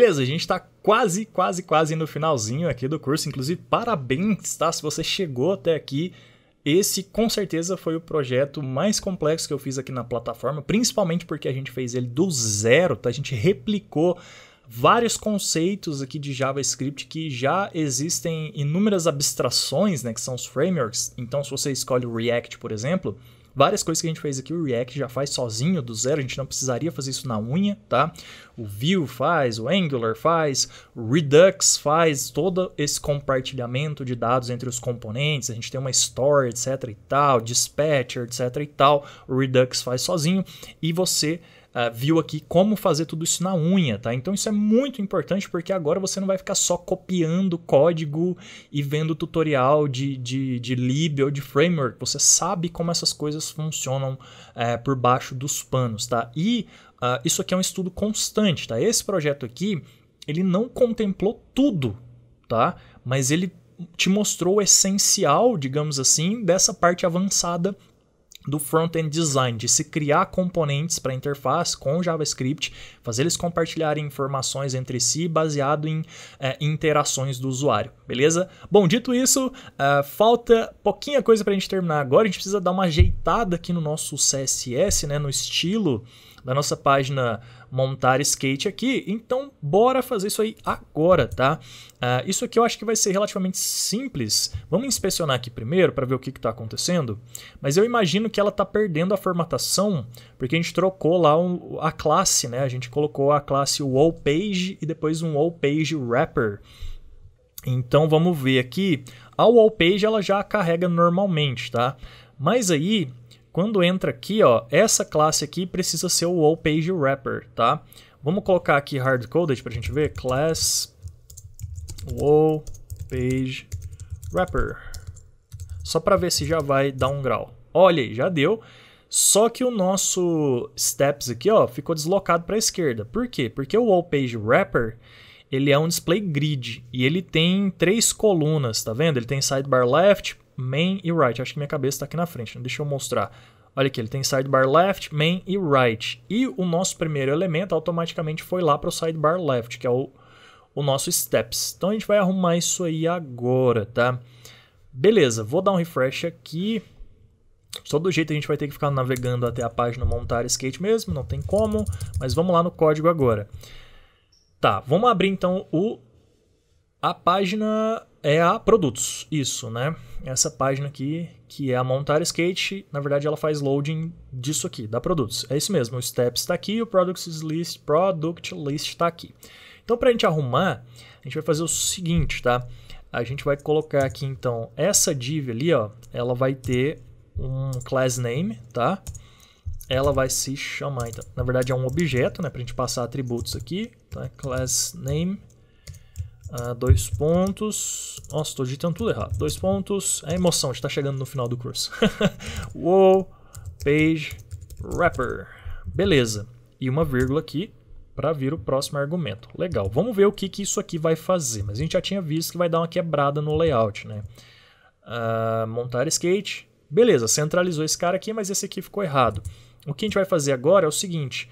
Beleza, a gente está quase, quase, quase no finalzinho aqui do curso. Inclusive, parabéns, tá? Se você chegou até aqui. Esse com certeza foi o projeto mais complexo que eu fiz aqui na plataforma, principalmente porque a gente fez ele do zero, tá? A gente replicou vários conceitos aqui de JavaScript que já existem inúmeras abstrações, né, que são os frameworks. Então, se você escolhe o React, por exemplo, Várias coisas que a gente fez aqui, o React já faz sozinho, do zero, a gente não precisaria fazer isso na unha, tá? O Vue faz, o Angular faz, o Redux faz todo esse compartilhamento de dados entre os componentes, a gente tem uma store, etc e tal, dispatcher, etc e tal, o Redux faz sozinho e você uh, viu aqui como fazer tudo isso na unha, tá? Então isso é muito importante porque agora você não vai ficar só copiando código e vendo tutorial de, de, de lib ou de framework. Você sabe como essas coisas funcionam uh, por baixo dos panos, tá? E uh, isso aqui é um estudo constante, tá? Esse projeto aqui, ele não contemplou tudo, tá? Mas ele te mostrou o essencial, digamos assim, dessa parte avançada do front-end design, de se criar componentes para interface com JavaScript, fazer eles compartilharem informações entre si baseado em é, interações do usuário, beleza? Bom, dito isso, uh, falta pouquinha coisa para a gente terminar agora, a gente precisa dar uma ajeitada aqui no nosso CSS, né, no estilo da nossa página montar skate aqui, então bora fazer isso aí agora, tá? Uh, isso aqui eu acho que vai ser relativamente simples. Vamos inspecionar aqui primeiro para ver o que está acontecendo. Mas eu imagino que ela está perdendo a formatação porque a gente trocou lá um, a classe, né? A gente colocou a classe wallpage e depois um wallpage wrapper. Então vamos ver aqui. A wallpage ela já carrega normalmente, tá? Mas aí quando entra aqui, ó, essa classe aqui precisa ser o Page wrapper, tá? Vamos colocar aqui hardcoded para a gente ver. Class Page wrapper. Só para ver se já vai dar um grau. Olha aí, já deu. Só que o nosso steps aqui, ó, ficou deslocado para a esquerda. Por quê? Porque o Page wrapper ele é um display grid e ele tem três colunas, tá vendo? Ele tem sidebar left, main e right. Acho que minha cabeça está aqui na frente, né? deixa eu mostrar. Olha aqui, ele tem sidebar left, main e right. E o nosso primeiro elemento automaticamente foi lá para o sidebar left, que é o, o nosso steps. Então a gente vai arrumar isso aí agora, tá? Beleza, vou dar um refresh aqui. Só do jeito a gente vai ter que ficar navegando até a página montar skate mesmo, não tem como, mas vamos lá no código agora. Tá, vamos abrir então o a página é a produtos, isso, né? Essa página aqui, que é a montar skate, na verdade ela faz loading disso aqui, da produtos. É isso mesmo, o steps está aqui, o products list, product list está aqui. Então para a gente arrumar, a gente vai fazer o seguinte, tá? A gente vai colocar aqui então essa div ali, ó, ela vai ter um class name, tá? Ela vai se chamar, então, na verdade é um objeto, né, para a gente passar atributos aqui, tá? Class name Uh, dois pontos. Nossa, tô digitando tudo errado. Dois pontos. É emoção, a gente tá chegando no final do curso. Uou, page wrapper. Beleza. E uma vírgula aqui para vir o próximo argumento. Legal. Vamos ver o que, que isso aqui vai fazer. Mas a gente já tinha visto que vai dar uma quebrada no layout, né? Uh, montar skate. Beleza, centralizou esse cara aqui, mas esse aqui ficou errado. O que a gente vai fazer agora é o seguinte.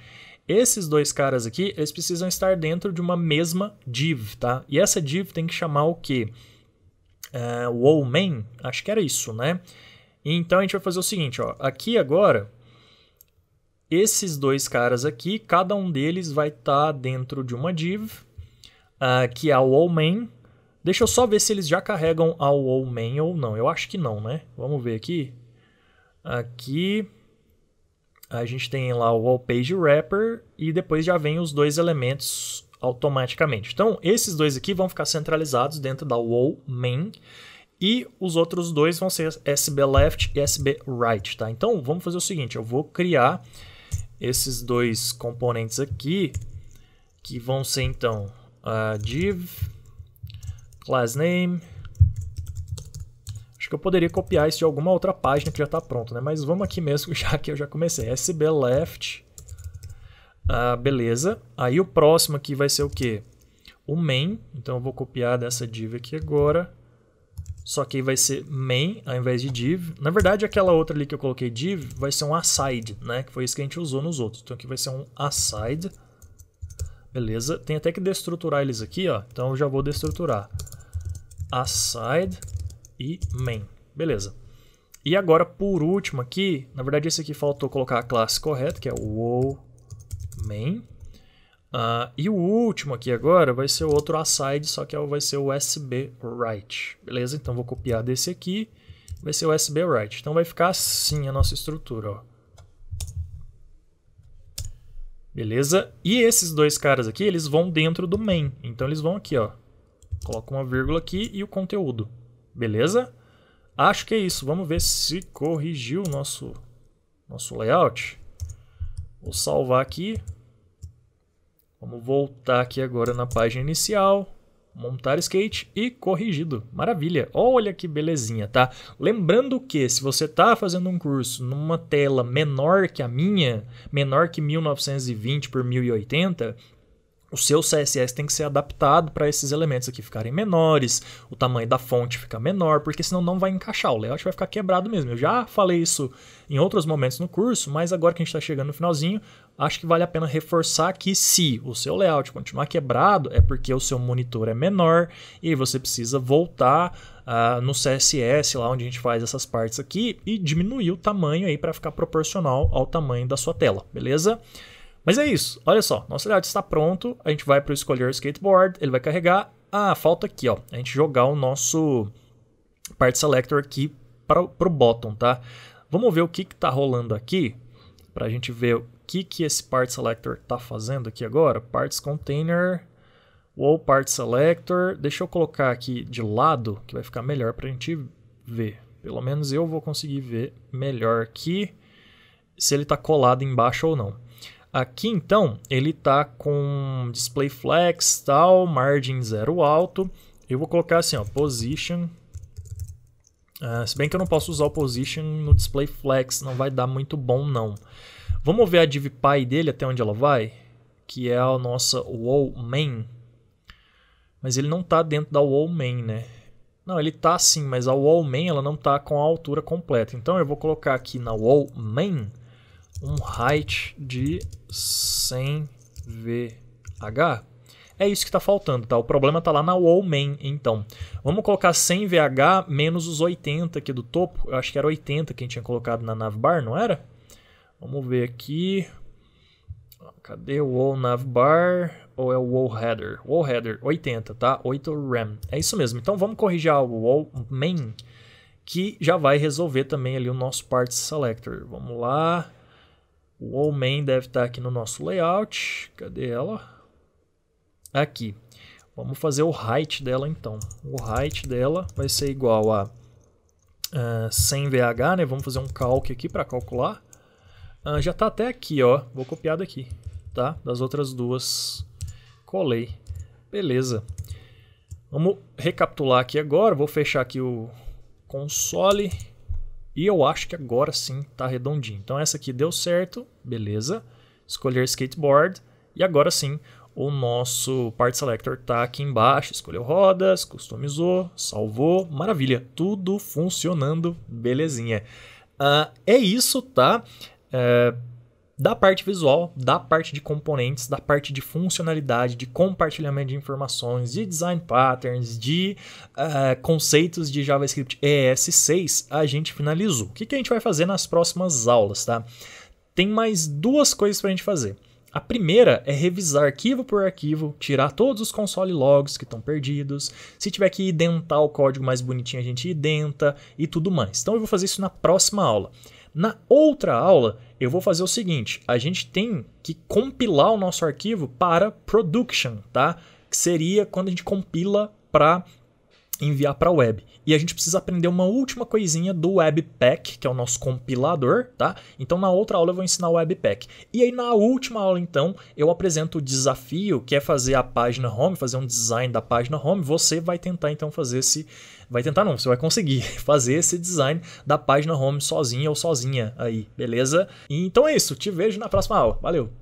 Esses dois caras aqui, eles precisam estar dentro de uma mesma div, tá? E essa div tem que chamar o quê? Uh, é, wow main, acho que era isso, né? Então a gente vai fazer o seguinte, ó, aqui agora esses dois caras aqui, cada um deles vai estar tá dentro de uma div, uh, que é a wallman. Deixa eu só ver se eles já carregam a wallman ou não. Eu acho que não, né? Vamos ver aqui. Aqui, a gente tem lá o wallpage wrapper e depois já vem os dois elementos automaticamente. Então, esses dois aqui vão ficar centralizados dentro da wall main e os outros dois vão ser SB left e SB right, tá? Então, vamos fazer o seguinte, eu vou criar esses dois componentes aqui que vão ser então a div class name Acho que eu poderia copiar isso de alguma outra página que já está pronto, né? Mas vamos aqui mesmo, já que eu já comecei. SB left. Ah, beleza. Aí o próximo aqui vai ser o quê? O main. Então eu vou copiar dessa div aqui agora. Só que vai ser main ao invés de div. Na verdade, aquela outra ali que eu coloquei div vai ser um aside, né? Que foi isso que a gente usou nos outros. Então aqui vai ser um aside. Beleza. Tem até que destruturar eles aqui, ó. Então eu já vou destruturar. Aside e main. Beleza. E agora, por último aqui, na verdade esse aqui faltou colocar a classe correta, que é o main. Uh, ah, e o último aqui agora vai ser o outro aside, só que é vai ser o USB write. Beleza? Então vou copiar desse aqui, vai ser o USB write. Então vai ficar assim a nossa estrutura, ó. Beleza? E esses dois caras aqui, eles vão dentro do main. Então eles vão aqui, ó. Coloca uma vírgula aqui e o conteúdo. Beleza? Acho que é isso. Vamos ver se corrigiu o nosso, nosso layout. Vou salvar aqui. Vamos voltar aqui agora na página inicial. Montar skate e corrigido. Maravilha. Olha que belezinha, tá? Lembrando que se você está fazendo um curso numa tela menor que a minha, menor que 1920 por 1080, o seu CSS tem que ser adaptado para esses elementos aqui ficarem menores, o tamanho da fonte fica menor, porque senão não vai encaixar, o layout vai ficar quebrado mesmo. Eu já falei isso em outros momentos no curso, mas agora que a gente está chegando no finalzinho, acho que vale a pena reforçar que se o seu layout continuar quebrado, é porque o seu monitor é menor e você precisa voltar uh, no CSS, lá onde a gente faz essas partes aqui, e diminuir o tamanho aí para ficar proporcional ao tamanho da sua tela, beleza? Mas é isso, olha só, nosso layout está pronto, a gente vai para o escolher skateboard, ele vai carregar. Ah, falta aqui, ó, a gente jogar o nosso part selector aqui para o bottom, tá? Vamos ver o que está rolando aqui, para a gente ver o que, que esse part selector está fazendo aqui agora. Parts container, wall part selector, deixa eu colocar aqui de lado, que vai ficar melhor para a gente ver. Pelo menos eu vou conseguir ver melhor aqui se ele está colado embaixo ou não. Aqui então ele tá com display flex, tal, margem zero alto. Eu vou colocar assim, ó, position. Uh, se bem que eu não posso usar o position no display flex, não vai dar muito bom não. Vamos ver a div pi dele até onde ela vai, que é a nossa wall main. Mas ele não tá dentro da wall main, né? Não, ele tá sim, mas a wall main ela não tá com a altura completa. Então eu vou colocar aqui na wall main um height de 100 VH. É isso que está faltando, tá? O problema está lá na wall main, então. Vamos colocar 100 VH menos os 80 aqui do topo. Eu acho que era 80 que a gente tinha colocado na navbar, não era? Vamos ver aqui. Cadê o wall navbar? Ou é o wall header? Wall header, 80, tá? 8 RAM. É isso mesmo. Então vamos corrigir o wall main, que já vai resolver também ali o nosso parts selector. Vamos lá. O Allman deve estar tá aqui no nosso layout. Cadê ela? Aqui. Vamos fazer o height dela então. O height dela vai ser igual a uh, ah, 100 VH, né? Vamos fazer um calc aqui para calcular. Uh, já está até aqui, ó. Vou copiar daqui, tá? Das outras duas. Colei. Beleza. Vamos recapitular aqui agora. Vou fechar aqui o console. E eu acho que agora sim está redondinho. Então essa aqui deu certo, beleza. Escolher skateboard. E agora sim, o nosso part selector está aqui embaixo. Escolheu rodas, customizou, salvou. Maravilha, tudo funcionando, belezinha. Uh, é isso, tá? Uh, da parte visual, da parte de componentes, da parte de funcionalidade, de compartilhamento de informações, de design patterns, de uh, conceitos de JavaScript ES6, a gente finalizou. O que, que a gente vai fazer nas próximas aulas, tá? Tem mais duas coisas para a gente fazer. A primeira é revisar arquivo por arquivo, tirar todos os console logs que estão perdidos. Se tiver que identar o código mais bonitinho, a gente identa e tudo mais. Então eu vou fazer isso na próxima aula. Na outra aula, eu vou fazer o seguinte: a gente tem que compilar o nosso arquivo para production, tá? Que seria quando a gente compila para enviar para a web. E a gente precisa aprender uma última coisinha do Webpack, que é o nosso compilador, tá? Então na outra aula eu vou ensinar o Webpack. E aí na última aula então, eu apresento o desafio que é fazer a página home, fazer um design da página home. Você vai tentar então fazer esse vai tentar não, você vai conseguir fazer esse design da página home sozinho ou sozinha aí, beleza? Então é isso, te vejo na próxima aula. Valeu.